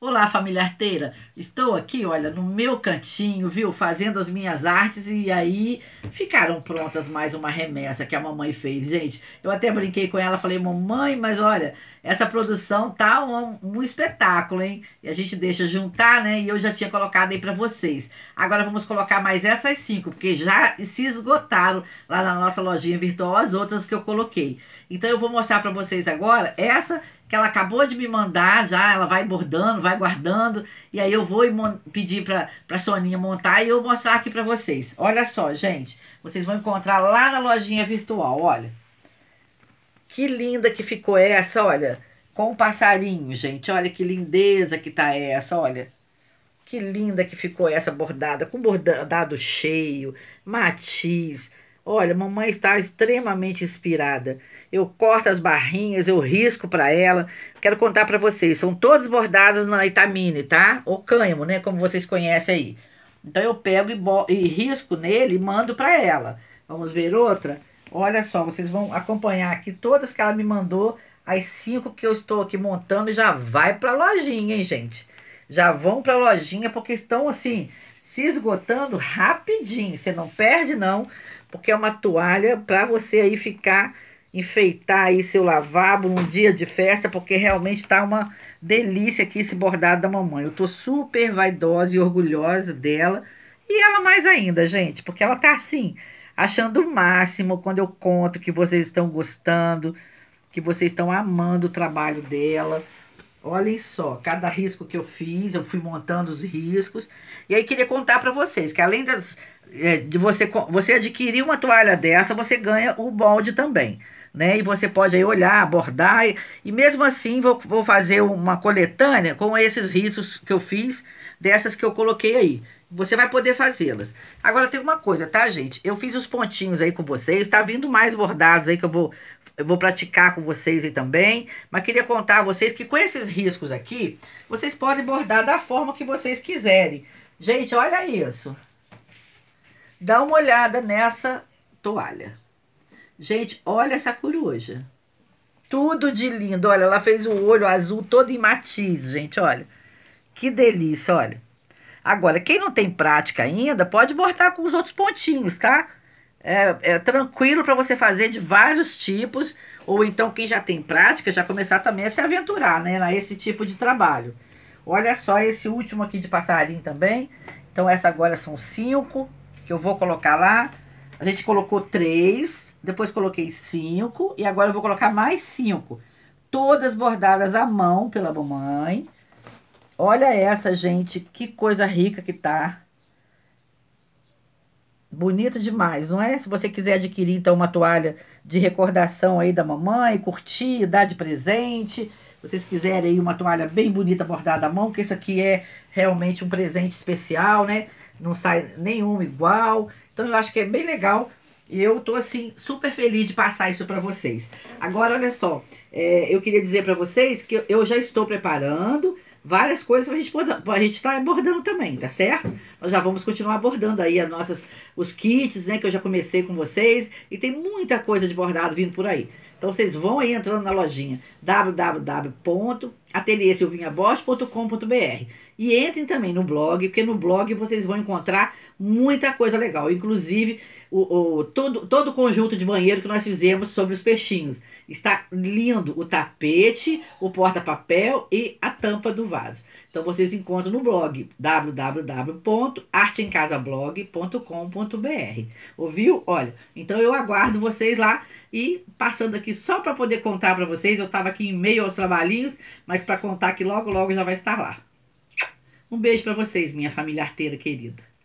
Olá, família arteira. Estou aqui, olha, no meu cantinho, viu, fazendo as minhas artes e aí ficaram prontas mais uma remessa que a mamãe fez. Gente, eu até brinquei com ela, falei: "Mamãe, mas olha, essa produção tá um, um espetáculo, hein? E a gente deixa juntar, né? E eu já tinha colocado aí para vocês. Agora vamos colocar mais essas cinco, porque já se esgotaram lá na nossa lojinha virtual as outras que eu coloquei. Então eu vou mostrar para vocês agora essa que ela acabou de me mandar já, ela vai bordando, vai guardando, e aí eu vou pedir para a Soninha montar e eu mostrar aqui para vocês. Olha só, gente, vocês vão encontrar lá na lojinha virtual, olha. Que linda que ficou essa, olha, com o passarinho, gente, olha que lindeza que tá essa, olha. Que linda que ficou essa bordada, com bordado cheio, matiz, Olha, mamãe está extremamente inspirada. Eu corto as barrinhas, eu risco para ela. Quero contar para vocês, são todos bordados na itamine, tá? Ou cânhamo, né? Como vocês conhecem aí. Então eu pego e, e risco nele e mando para ela. Vamos ver outra? Olha só, vocês vão acompanhar aqui todas que ela me mandou. As cinco que eu estou aqui montando já vai para a lojinha, hein, gente? Já vão para a lojinha porque estão assim se esgotando rapidinho. Você não perde, não, porque é uma toalha para você aí ficar, enfeitar aí seu lavabo num dia de festa, porque realmente está uma delícia aqui esse bordado da mamãe. Eu tô super vaidosa e orgulhosa dela. E ela mais ainda, gente, porque ela tá assim, achando o máximo quando eu conto que vocês estão gostando, que vocês estão amando o trabalho dela. Olhem só, cada risco que eu fiz, eu fui montando os riscos. E aí queria contar para vocês que além das, eh, de você, você adquirir uma toalha dessa, você ganha o molde também. Né? E você pode aí olhar, abordar. E, e mesmo assim, vou, vou fazer uma coletânea com esses riscos que eu fiz dessas que eu coloquei aí. Você vai poder fazê-las. Agora tem uma coisa, tá, gente? Eu fiz os pontinhos aí com vocês, tá vindo mais bordados aí que eu vou, eu vou praticar com vocês aí também. Mas queria contar a vocês que com esses riscos aqui, vocês podem bordar da forma que vocês quiserem. Gente, olha isso. Dá uma olhada nessa toalha. Gente, olha essa coruja. Tudo de lindo. Olha, ela fez o olho azul todo em matiz, gente, olha. Que delícia, olha. Agora, quem não tem prática ainda, pode bordar com os outros pontinhos, tá? É, é tranquilo para você fazer de vários tipos, ou então quem já tem prática, já começar também a se aventurar, né? Nesse tipo de trabalho. Olha só esse último aqui de passarinho também. Então, essa agora são cinco, que eu vou colocar lá. A gente colocou três, depois coloquei cinco, e agora eu vou colocar mais cinco. Todas bordadas à mão pela mamãe. Olha essa, gente, que coisa rica que tá. bonita demais, não é? Se você quiser adquirir, então, uma toalha de recordação aí da mamãe, curtir, dar de presente. Se vocês quiserem aí uma toalha bem bonita bordada à mão, que isso aqui é realmente um presente especial, né? Não sai nenhum igual. Então, eu acho que é bem legal e eu tô, assim, super feliz de passar isso para vocês. Agora, olha só, é, eu queria dizer para vocês que eu já estou preparando várias coisas para gente a gente estar tá abordando também, tá certo? Nós já vamos continuar abordando aí as nossas, os kits, né, que eu já comecei com vocês, e tem muita coisa de bordado vindo por aí. Então vocês vão aí entrando na lojinha www.ateliesilvinhabosch.com.br e entrem também no blog, porque no blog vocês vão encontrar muita coisa legal, inclusive o, o, todo, todo o conjunto de banheiro que nós fizemos sobre os peixinhos. Está lindo o tapete, o porta-papel e a tampa do vaso. Então vocês encontram no blog www.arteemcasablog.com.br. Ouviu? Olha, então eu aguardo vocês lá e passando aqui aqui só para poder contar para vocês. Eu estava aqui em meio aos trabalhinhos, mas para contar que logo, logo já vai estar lá. Um beijo para vocês, minha família arteira querida.